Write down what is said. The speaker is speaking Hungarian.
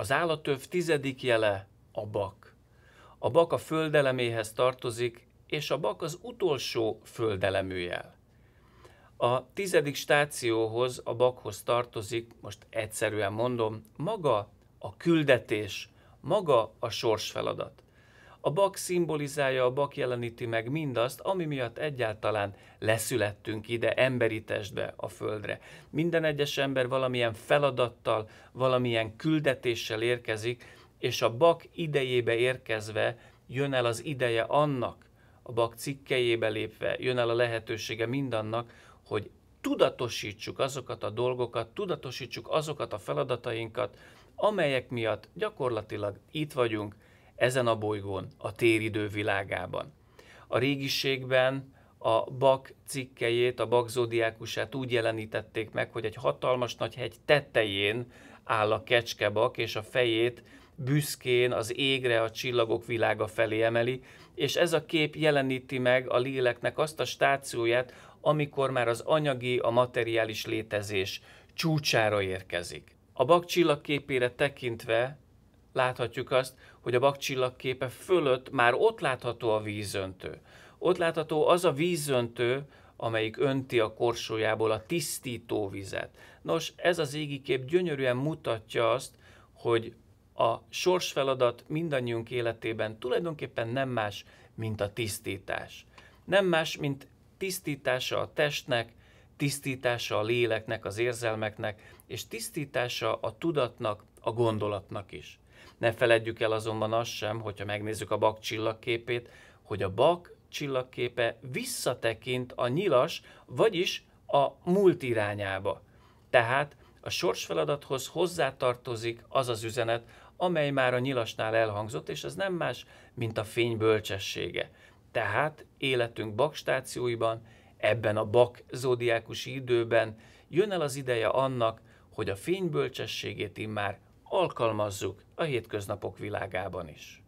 Az állatöv tizedik jele a bak. A bak a földeleméhez tartozik, és a bak az utolsó földeleműjel. A tizedik stációhoz, a bakhoz tartozik, most egyszerűen mondom, maga a küldetés, maga a sorsfeladat. A bak szimbolizálja, a bak jeleníti meg mindazt, ami miatt egyáltalán leszülettünk ide, emberi testbe, a földre. Minden egyes ember valamilyen feladattal, valamilyen küldetéssel érkezik, és a bak idejébe érkezve jön el az ideje annak, a bak cikkejébe lépve jön el a lehetősége mindannak, hogy tudatosítsuk azokat a dolgokat, tudatosítsuk azokat a feladatainkat, amelyek miatt gyakorlatilag itt vagyunk, ezen a bolygón, a téridő világában. A régiségben a Bak cikkejét, a Bak zodiákusát úgy jelenítették meg, hogy egy hatalmas nagy hegy tetején áll a kecskebak, és a fejét büszkén az égre, a csillagok világa felé emeli, és ez a kép jeleníti meg a léleknek azt a stációját, amikor már az anyagi, a materiális létezés csúcsára érkezik. A bak csillagképére tekintve láthatjuk azt, hogy a bakcsillag képe fölött már ott látható a vízöntő. Ott látható az a vízöntő, amelyik önti a korsójából a tisztító vizet. Nos, ez az égikép gyönyörűen mutatja azt, hogy a sorsfeladat mindannyiunk életében tulajdonképpen nem más, mint a tisztítás. Nem más, mint tisztítása a testnek, tisztítása a léleknek, az érzelmeknek, és tisztítása a tudatnak, a gondolatnak is. Ne feledjük el azonban azt sem, hogyha megnézzük a bak csillagképét, hogy a bak csillagképe visszatekint a nyilas, vagyis a múlt irányába. Tehát a sorsfeladathoz hozzátartozik az az üzenet, amely már a nyilasnál elhangzott, és ez nem más, mint a fény bölcsessége. Tehát életünk bakstációiban, ebben a bak zodiákus időben jön el az ideje annak, hogy a fény bölcsességét immár alkalmazzuk a hétköznapok világában is.